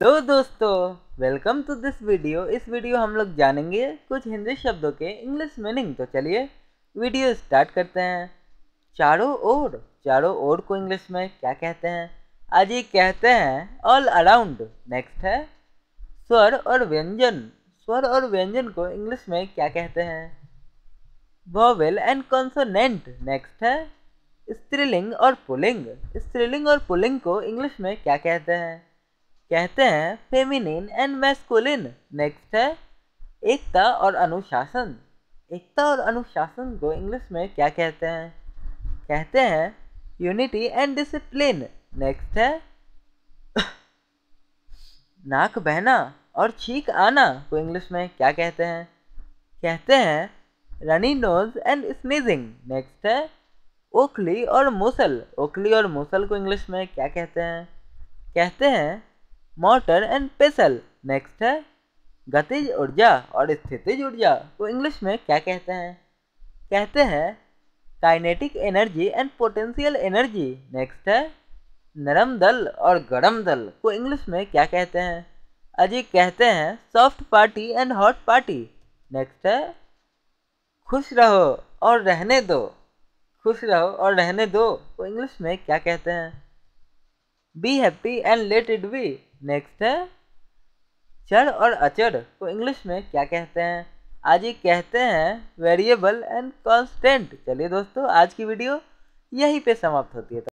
तो दोस्तों welcome to this video इस वीडियो हम लोग जानेंगे कुछ हिंदी शब्दों के इंग्लिश मीनिंग तो चलिए वीडियो स्टार्ट करते हैं चारों ओर चारों ओर को इंग्लिश में क्या कहते हैं आज ये कहते हैं ऑल अराउंड नेक्स्ट है स्वर और व्यंजन स्वर और व्यंजन को इंग्लिश में क्या कहते हैं वॉवेल एंड कॉन्सोनेंट नेक्स्ट है स्त्रीलिंग और पुलिंग स्त्रीलिंग और पुलिंग को इंग्लिश में क्या कहते हैं कहते हैं फेमिनिन एंड मैस्कुलिन नेक्स्ट है एकता और अनुशासन एकता और अनुशासन को इंग्लिश में क्या कहते हैं कहते हैं यूनिटी एंड डिसिप्लिन नेक्स्ट है नाक बहना और छींक आना को इंग्लिश में क्या कहते हैं कहते हैं runny nose and sneezing next है ओखली और मूसल ओखली और मूसल को इंग्लिश में क्या कहते हैं कहते हैं मोटर एंड पेसल नेक्स्ट है गतिज ऊर्जा और स्थितिज ऊर्जा को तो इंग्लिश में क्या कहते हैं कहते हैं kinetic energy and potential energy next है नरम दल और गर्म दल को तो इंग्लिश में क्या कहते हैं अजी कहते हैं soft party and hot party next है खुश रहो और रहने दो खुश रहो और रहने दो को तो इंग्लिश में क्या कहते हैं be happy and let it be next है चर और अचर को इंग्लिश में क्या कहते हैं आज ये कहते हैं वेरिएबल एंड कॉन्स्टेंट चलिए दोस्तों आज की वीडियो यहीं पे समाप्त होती है